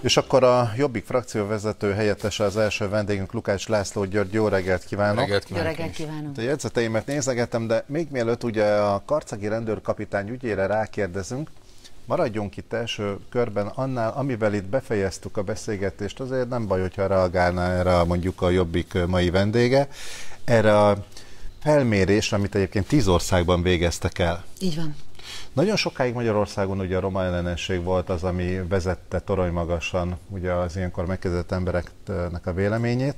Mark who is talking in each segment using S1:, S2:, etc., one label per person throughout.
S1: És akkor a Jobbik frakció vezető helyettese az első vendégünk Lukács László György. Jó reggelt kívánok! Reggelt kívánok Jó reggelt kívánok! A jegyzeteimet nézegetem, de még mielőtt ugye a karcagi rendőrkapitány ügyére rákérdezünk, maradjunk itt első körben annál, amivel itt befejeztük a beszélgetést, azért nem baj, hogyha reagálna erre mondjuk a Jobbik mai vendége. Erre a felmérés, amit egyébként tíz országban végeztek el. Így van. Nagyon sokáig Magyarországon ugye a roma ellenesség volt az, ami vezette torony magasan ugye az ilyenkor megkezdett embereknek a véleményét.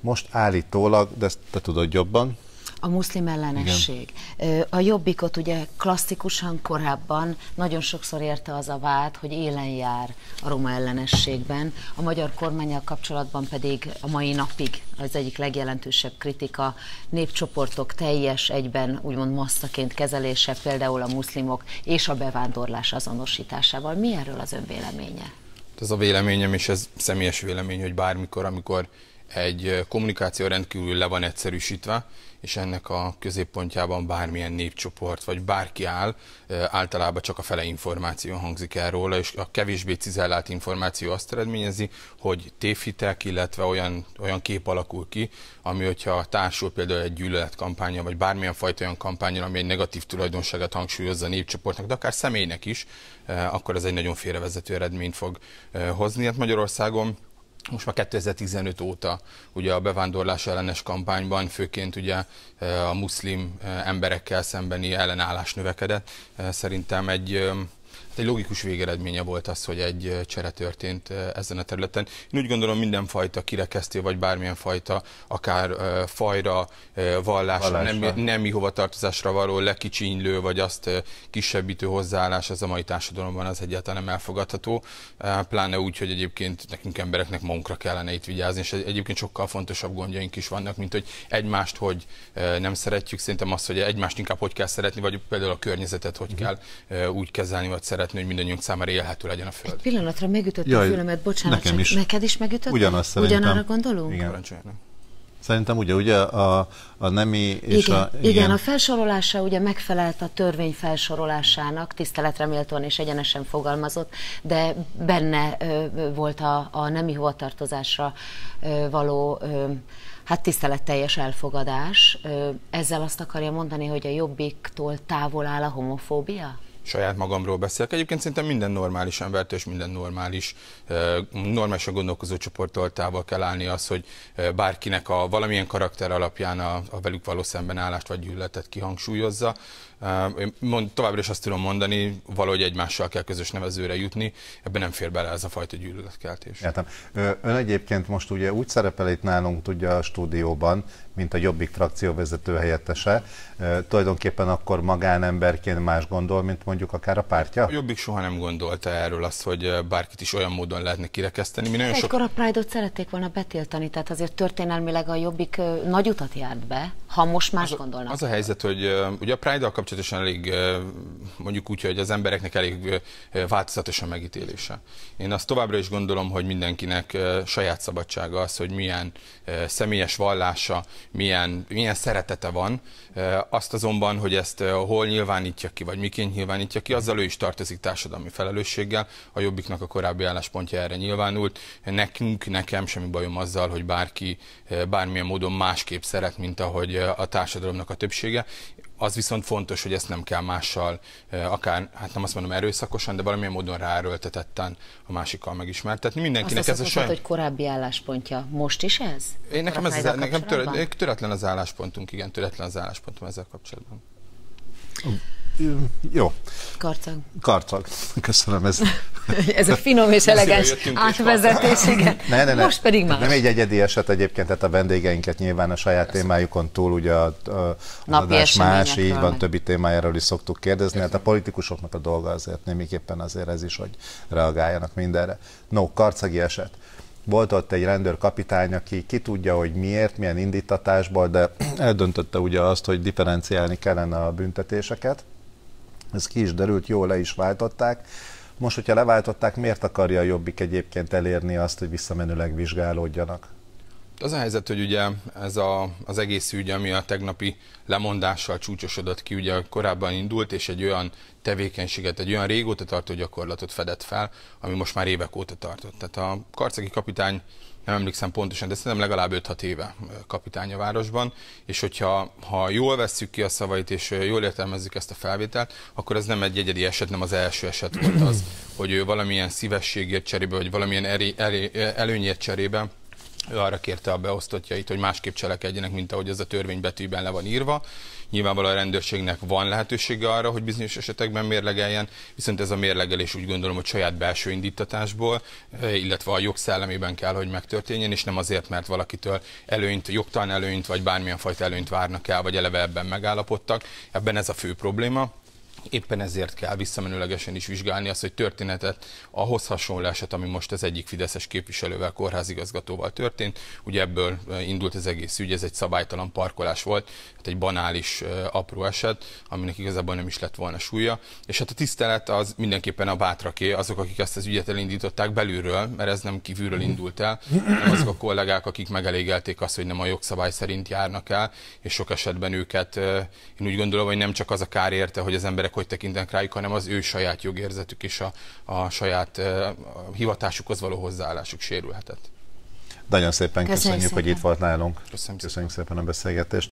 S1: Most állítólag, de ezt te tudod jobban,
S2: a muszlim ellenesség. Igen. A jobbikot ugye klasszikusan korábban nagyon sokszor érte az a vád, hogy élen jár a roma ellenességben, a magyar kormányjal kapcsolatban pedig a mai napig az egyik legjelentősebb kritika népcsoportok teljes egyben úgymond masszaként kezelése, például a muszlimok és a bevándorlás azonosításával. Mi erről az ön véleménye?
S3: Ez a véleményem, és ez személyes vélemény, hogy bármikor, amikor egy kommunikáció rendkívül le van egyszerűsítve, és ennek a középpontjában bármilyen népcsoport, vagy bárki áll, általában csak a fele információ hangzik el róla, és a kevésbé cizellált információ azt eredményezi, hogy tévhitek, illetve olyan, olyan kép alakul ki, ami hogyha társul például egy gyűlöletkampánya, vagy bármilyen fajta olyan kampánya, ami egy negatív tulajdonságot hangsúlyozza a népcsoportnak, de akár személynek is, akkor ez egy nagyon félrevezető eredményt fog hozni. Hát Magyarországon most már 2015 óta ugye a bevándorlás ellenes kampányban főként ugye eh, a muszlim eh, emberekkel szembeni ellenállás növekedett. Eh, szerintem egy egy logikus végeredménye volt az, hogy egy csere történt ezen a területen. Én úgy gondolom mindenfajta kirekesztő, vagy bármilyen fajta, akár fajra, vallásra, vallásra. Nem, nemi hovatartozásra való lekicsinylő, vagy azt kisebbítő hozzáállás az a mai társadalomban az egyáltalán nem elfogadható. Pláne úgy, hogy egyébként nekünk embereknek munkra kellene itt vigyázni, és egyébként sokkal fontosabb gondjaink is vannak, mint hogy egymást hogy nem szeretjük. Szerintem az, hogy egymást inkább hogy kell szeretni, vagy például a környezetet hogy mm. kell úgy kezelni, vagy szeretni szeretné, hogy mindannyiunk számára élhető legyen a Föld. Egy
S2: pillanatra megütött Jaj, a fülemet, bocsánat, nekem is. neked is megütött? Ugyanazt szerintem. Ugyanarra gondolunk? Igen.
S1: Szerintem ugye, ugye a, a nemi és igen, a... Igen. igen, a
S2: felsorolása ugye megfelelt a törvény felsorolásának, tiszteletre és egyenesen fogalmazott, de benne ö, volt a, a nemi hovatartozásra ö, való... Ö, hát tiszteletteljes elfogadás. Ezzel azt akarja mondani, hogy a jobbiktól távol áll a homofóbia?
S3: saját magamról beszélek. Egyébként szerintem minden normális embertől és minden normális, normális a gondolkozó csoporttól kell állni az, hogy bárkinek a valamilyen karakter alapján a, a velük való szembenállást vagy gyűlöletet kihangsúlyozza mond, továbbra is azt tudom mondani, valahogy egymással kell közös nevezőre jutni, ebben nem fér bele ez a fajta gyűlöletkeltés. Értem.
S1: Ön egyébként most ugye úgy szerepel itt nálunk tudja a stúdióban, mint a Jobbik frakció vezető helyettese, tulajdonképpen akkor magánemberként
S3: más gondol, mint mondjuk akár a pártja? A Jobbik soha nem gondolta erről azt, hogy bárkit is olyan módon lehetne kirekeszteni. Mi nagyon Egykor
S2: sok... a Pride-ot szerették volna betiltani, tehát azért történelmileg a Jobbik nagy utat járt be, ha most más az, gondolnak. Az a
S3: helyzet, hogy ugye a Pride-dal kapcsolatosan elég, mondjuk úgy, hogy az embereknek elég változatos a megítélése. Én azt továbbra is gondolom, hogy mindenkinek saját szabadsága az, hogy milyen személyes vallása, milyen, milyen szeretete van. Azt azonban, hogy ezt hol nyilvánítja ki, vagy miként nyilvánítja ki, azzal ő is tartozik társadalmi felelősséggel. A Jobbiknak a korábbi álláspontja erre nyilvánult. Nekünk, nekem semmi bajom azzal, hogy bárki bármilyen módon másképp szeret, mint ahogy a társadalomnak a többsége. Az viszont fontos, hogy ezt nem kell mással, akár, hát nem azt mondom erőszakosan, de valamilyen módon ráerőltetetten a másikkal megismertetni. Mindenkinek azt ez a saját... hogy
S2: korábbi álláspontja most is ez? Én nekem, ez az, nekem
S3: töretlen az álláspontunk, igen, töretlen az álláspontom ezzel kapcsolatban.
S1: Jó.
S2: Karcag.
S3: Karcag.
S1: Köszönöm, ez...
S2: ez a finom és elegáns átvezetés, igen. Ne, ne, ne. Most pedig más. Nem egy
S1: egyedi eset egyébként, tehát a vendégeinket nyilván a saját témájukon túl, ugye a, a, a
S2: adás más, így van, meg.
S1: többi témájáról is szoktuk kérdezni, hát a politikusoknak a dolga azért némiképpen azért ez is, hogy reagáljanak mindenre. No, karcagi eset volt ott egy rendőrkapitány, aki ki tudja, hogy miért, milyen indítatásból, de eldöntötte ugye azt, hogy differenciálni kellene a büntetéseket, ez ki is derült, jól le is váltották. Most, hogyha leváltották, miért akarja a Jobbik egyébként elérni azt, hogy visszamenőleg vizsgálódjanak?
S3: Az a helyzet, hogy ugye ez a, az egész ügy, ami a tegnapi lemondással csúcsosodott ki, ugye korábban indult, és egy olyan tevékenységet, egy olyan régóta tartó gyakorlatot fedett fel, ami most már évek óta tartott. Tehát a karcegi kapitány nem emlékszem pontosan, de szerintem legalább 5-6 éve kapitány a városban, és hogyha ha jól vesszük ki a szavait, és jól értelmezzük ezt a felvételt, akkor ez nem egy egyedi eset, nem az első eset volt az, hogy ő valamilyen szívességért cserébe, vagy valamilyen eré, eré, előnyért cserébe ő arra kérte a beosztottjait, hogy másképp cselekedjenek, mint ahogy ez a törvény betűben le van írva. Nyilvánvalóan a rendőrségnek van lehetősége arra, hogy bizonyos esetekben mérlegeljen, viszont ez a mérlegelés úgy gondolom, hogy saját belső indítatásból, eh, illetve a jogszellemében kell, hogy megtörténjen, és nem azért, mert valakitől előnyt, jogtalan előnyt, vagy bármilyen fajta előnyt várnak el, vagy eleve ebben megállapodtak. Ebben ez a fő probléma. Éppen ezért kell visszamenőlegesen is vizsgálni azt, hogy történetet, ahhoz hasonlását, ami most az egyik fideszes képviselővel, kórházigazgatóval történt. Ugye ebből eh, indult az egész ügy, ez egy szabálytalan parkolás volt, hát egy banális eh, apró eset, aminek igazából nem is lett volna súlya. És hát a tisztelet az mindenképpen a bátraké, azok, akik ezt az ügyet elindították belülről, mert ez nem kívülről mhm. indult el, hanem azok a kollégák, akik megelégelték azt, hogy nem a jogszabály szerint járnak el, és sok esetben őket, eh, én úgy gondolom, hogy nem csak az a kár érte, hogy az emberek hogy tekintenek rájuk, hanem az ő saját jogérzetük és a, a saját a hivatásukhoz való hozzáállásuk sérülhetett.
S1: Nagyon szépen köszönjük, köszönjük szépen. hogy itt volt nálunk. Köszönjük, köszönjük szépen. szépen a beszélgetést.